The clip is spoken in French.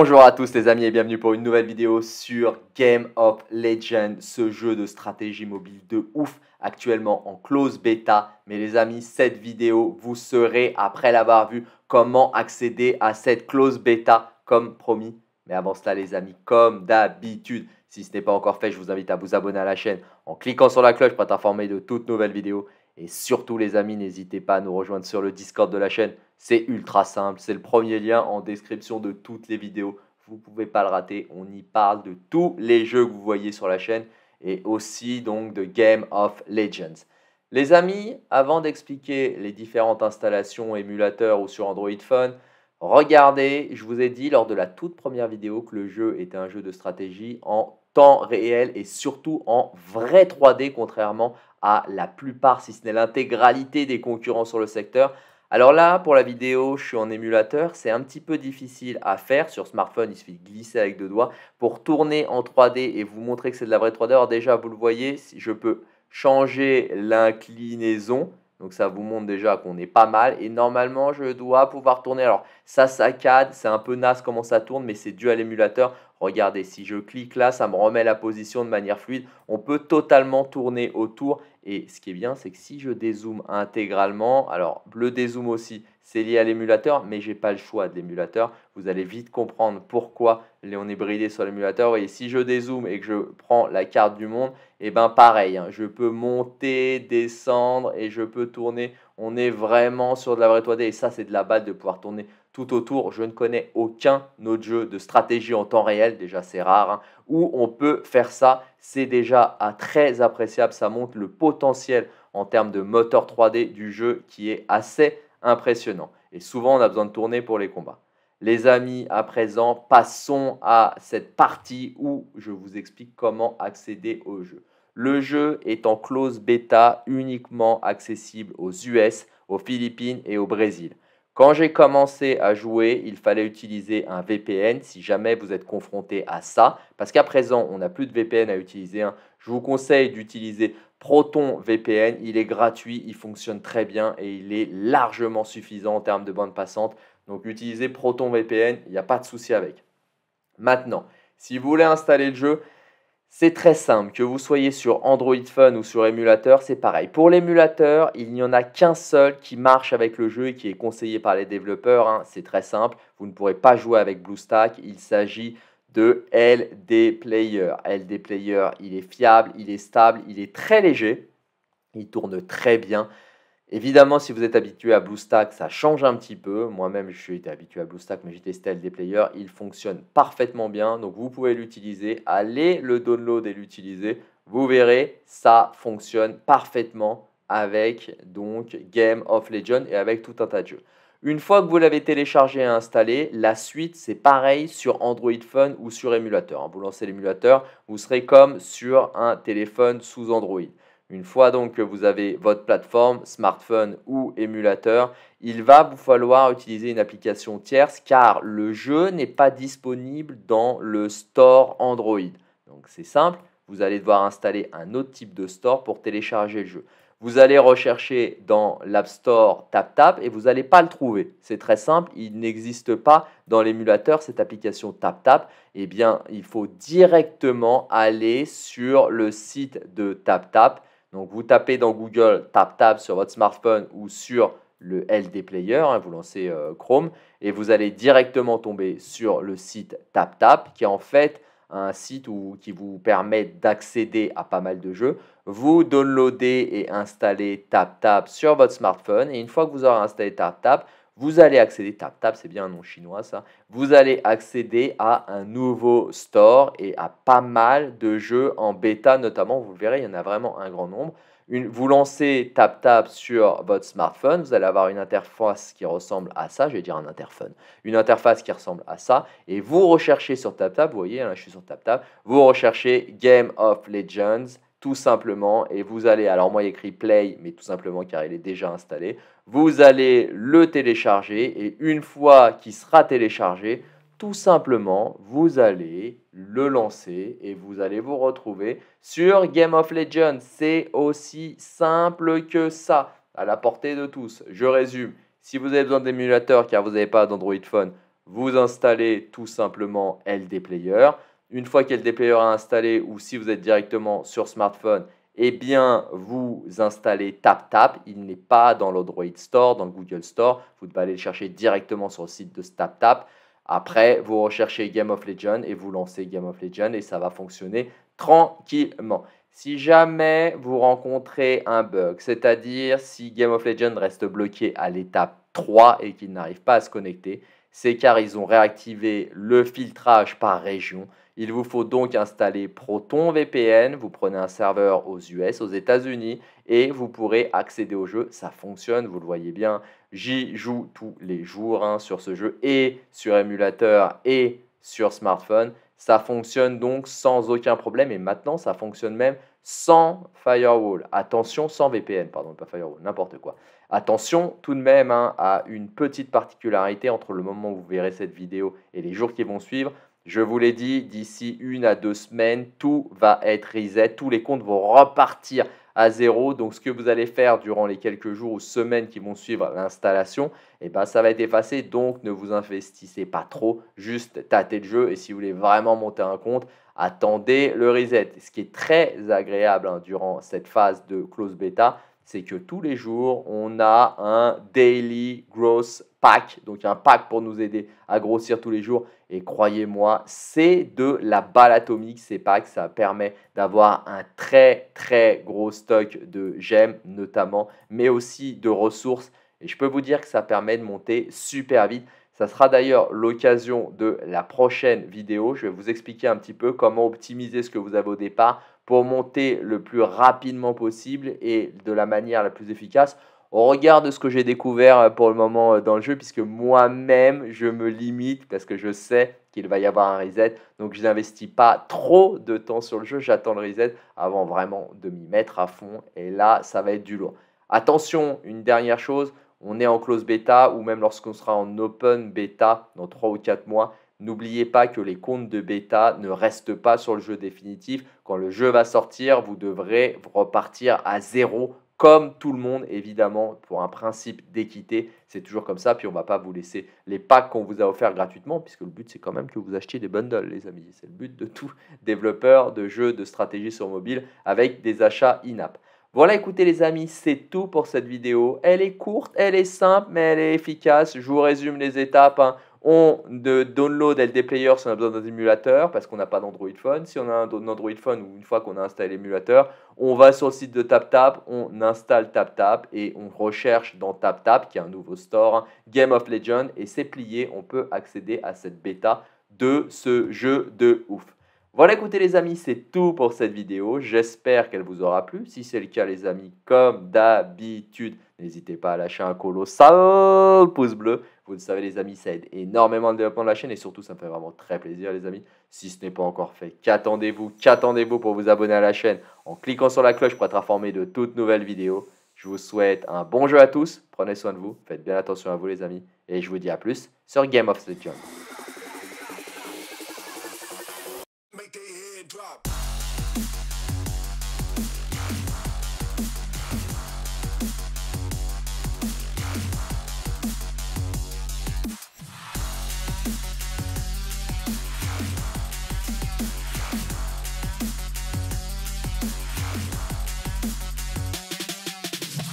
Bonjour à tous les amis et bienvenue pour une nouvelle vidéo sur Game of Legends, ce jeu de stratégie mobile de ouf actuellement en close bêta. Mais les amis, cette vidéo, vous saurez après l'avoir vu, comment accéder à cette close bêta comme promis. Mais avant cela les amis, comme d'habitude, si ce n'est pas encore fait, je vous invite à vous abonner à la chaîne en cliquant sur la cloche pour être informé de toutes nouvelles vidéos et surtout les amis, n'hésitez pas à nous rejoindre sur le Discord de la chaîne. C'est ultra simple, c'est le premier lien en description de toutes les vidéos. Vous ne pouvez pas le rater, on y parle de tous les jeux que vous voyez sur la chaîne et aussi donc de Game of Legends. Les amis, avant d'expliquer les différentes installations émulateurs ou sur Android Phone, regardez, je vous ai dit lors de la toute première vidéo que le jeu était un jeu de stratégie en temps réel et surtout en vrai 3D, contrairement à la plupart, si ce n'est l'intégralité des concurrents sur le secteur. Alors là, pour la vidéo, je suis en émulateur, c'est un petit peu difficile à faire. Sur smartphone, il suffit de glisser avec deux doigts. Pour tourner en 3D et vous montrer que c'est de la vraie 3D, alors déjà, vous le voyez, si je peux changer l'inclinaison, donc ça vous montre déjà qu'on est pas mal. Et normalement, je dois pouvoir tourner. Alors ça saccade, c'est un peu naze comment ça tourne, mais c'est dû à l'émulateur. Regardez, si je clique là, ça me remet la position de manière fluide. On peut totalement tourner autour. Et ce qui est bien, c'est que si je dézoome intégralement, alors le dézoom aussi, c'est lié à l'émulateur, mais j'ai pas le choix de l'émulateur. Vous allez vite comprendre pourquoi on est bridé sur l'émulateur. Et si je dézoome et que je prends la carte du monde, et eh ben pareil, hein. je peux monter, descendre et je peux tourner. On est vraiment sur de la vraie 3D et ça, c'est de la balle de pouvoir tourner tout autour, je ne connais aucun autre jeu de stratégie en temps réel, déjà c'est rare, hein, où on peut faire ça. C'est déjà à ah, très appréciable, ça montre le potentiel en termes de moteur 3D du jeu qui est assez impressionnant. Et souvent on a besoin de tourner pour les combats. Les amis, à présent, passons à cette partie où je vous explique comment accéder au jeu. Le jeu est en close bêta uniquement accessible aux US, aux Philippines et au Brésil. Quand j'ai commencé à jouer, il fallait utiliser un VPN si jamais vous êtes confronté à ça, parce qu'à présent, on n'a plus de VPN à utiliser. Hein. Je vous conseille d'utiliser Proton VPN, il est gratuit, il fonctionne très bien et il est largement suffisant en termes de bande passante. Donc utilisez ProtonVPN, VPN, il n'y a pas de souci avec. Maintenant, si vous voulez installer le jeu, c'est très simple, que vous soyez sur Android Phone ou sur émulateur, c'est pareil. Pour l'émulateur, il n'y en a qu'un seul qui marche avec le jeu et qui est conseillé par les développeurs. Hein. C'est très simple, vous ne pourrez pas jouer avec BlueStack. Il s'agit de LD Player. LD Player, il est fiable, il est stable, il est très léger, il tourne très bien. Évidemment, si vous êtes habitué à BlueStack, ça change un petit peu. Moi-même, je suis habitué à BlueStack, mais j'ai testé des players. Il fonctionne parfaitement bien. Donc, vous pouvez l'utiliser. Allez le download et l'utiliser. Vous verrez, ça fonctionne parfaitement avec donc Game of Legends et avec tout un tas de jeux. Une fois que vous l'avez téléchargé et installé, la suite c'est pareil sur Android Phone ou sur émulateur. Hein, vous lancez l'émulateur, vous serez comme sur un téléphone sous Android. Une fois donc que vous avez votre plateforme, smartphone ou émulateur, il va vous falloir utiliser une application tierce car le jeu n'est pas disponible dans le store Android. Donc c'est simple, vous allez devoir installer un autre type de store pour télécharger le jeu. Vous allez rechercher dans l'App Store TapTap et vous n'allez pas le trouver. C'est très simple, il n'existe pas dans l'émulateur cette application TapTap. Eh bien, il faut directement aller sur le site de TapTap donc vous tapez dans Google TapTap sur votre smartphone ou sur le LD Player, hein, vous lancez euh, Chrome, et vous allez directement tomber sur le site TapTap, qui est en fait un site qui vous permet d'accéder à pas mal de jeux. Vous downloadez et installez TapTap sur votre smartphone, et une fois que vous aurez installé TapTap, vous allez accéder, tap c'est bien un nom chinois ça, vous allez accéder à un nouveau store et à pas mal de jeux en bêta notamment, vous verrez, il y en a vraiment un grand nombre. vous lancez tap tap sur votre smartphone, vous allez avoir une interface qui ressemble à ça, je vais dire un interphone, une interface qui ressemble à ça, et vous recherchez sur tap vous voyez, là, hein, je suis sur tap vous recherchez Game of Legends tout simplement. Et vous allez, alors moi, il écrit Play, mais tout simplement car il est déjà installé. Vous allez le télécharger et une fois qu'il sera téléchargé, tout simplement, vous allez le lancer et vous allez vous retrouver sur Game of Legends. C'est aussi simple que ça, à la portée de tous. Je résume, si vous avez besoin d'émulateur car vous n'avez pas d'Android Phone, vous installez tout simplement LD Player une fois qu'elle est installé ou si vous êtes directement sur smartphone, eh bien, vous installez TapTap. Il n'est pas dans l'Android Store, dans le Google Store. Vous devez aller le chercher directement sur le site de TapTap. Après, vous recherchez Game of Legends et vous lancez Game of Legends et ça va fonctionner tranquillement. Si jamais vous rencontrez un bug, c'est-à-dire si Game of Legends reste bloqué à l'étape 3 et qu'il n'arrive pas à se connecter, c'est car ils ont réactivé le filtrage par région. Il vous faut donc installer Proton VPN, vous prenez un serveur aux US, aux États-Unis, et vous pourrez accéder au jeu. Ça fonctionne, vous le voyez bien. J'y joue tous les jours hein, sur ce jeu et sur émulateur et sur smartphone. Ça fonctionne donc sans aucun problème et maintenant ça fonctionne même sans firewall. Attention, sans VPN, pardon, pas firewall, n'importe quoi. Attention tout de même hein, à une petite particularité entre le moment où vous verrez cette vidéo et les jours qui vont suivre. Je vous l'ai dit, d'ici une à deux semaines, tout va être reset, tous les comptes vont repartir à zéro. Donc ce que vous allez faire durant les quelques jours ou semaines qui vont suivre l'installation, eh ben, ça va être effacé. Donc ne vous investissez pas trop, juste tâtez le jeu. Et si vous voulez vraiment monter un compte, attendez le reset. Ce qui est très agréable hein, durant cette phase de close bêta, c'est que tous les jours, on a un daily growth pack, donc un pack pour nous aider à grossir tous les jours. Et croyez-moi, c'est de la balle atomique ces packs. Ça permet d'avoir un très très gros stock de gemmes notamment, mais aussi de ressources. Et je peux vous dire que ça permet de monter super vite. Ça sera d'ailleurs l'occasion de la prochaine vidéo. Je vais vous expliquer un petit peu comment optimiser ce que vous avez au départ pour monter le plus rapidement possible et de la manière la plus efficace. On regarde ce que j'ai découvert euh, pour le moment euh, dans le jeu, puisque moi-même, je me limite parce que je sais qu'il va y avoir un reset. Donc, je n'investis pas trop de temps sur le jeu. J'attends le reset avant vraiment de m'y mettre à fond. Et là, ça va être du lourd. Attention, une dernière chose, on est en close bêta ou même lorsqu'on sera en open bêta dans trois ou quatre mois, N'oubliez pas que les comptes de bêta ne restent pas sur le jeu définitif. Quand le jeu va sortir, vous devrez repartir à zéro comme tout le monde, évidemment, pour un principe d'équité. C'est toujours comme ça. Puis on ne va pas vous laisser les packs qu'on vous a offerts gratuitement, puisque le but, c'est quand même que vous achetiez des bundles, les amis. C'est le but de tout développeur de jeux de stratégie sur mobile avec des achats in-app. Voilà, écoutez les amis, c'est tout pour cette vidéo. Elle est courte, elle est simple, mais elle est efficace. Je vous résume les étapes. Hein. On de download LD Player si on a besoin d'un émulateur parce qu'on n'a pas d'Android Phone. Si on a un Android Phone ou une fois qu'on a installé l'émulateur, on va sur le site de TapTap, on installe TapTap et on recherche dans TapTap, qui est un nouveau store, hein, Game of Legends et c'est plié. On peut accéder à cette bêta de ce jeu de ouf. Voilà, écoutez les amis, c'est tout pour cette vidéo. J'espère qu'elle vous aura plu. Si c'est le cas, les amis, comme d'habitude, N'hésitez pas à lâcher un colossal pouce bleu. Vous le savez, les amis, ça aide énormément le développement de la chaîne et surtout, ça me fait vraiment très plaisir, les amis. Si ce n'est pas encore fait, qu'attendez-vous Qu'attendez-vous pour vous abonner à la chaîne en cliquant sur la cloche pour être informé de toutes nouvelles vidéos Je vous souhaite un bon jeu à tous. Prenez soin de vous. Faites bien attention à vous, les amis. Et je vous dis à plus sur Game of the Thrones.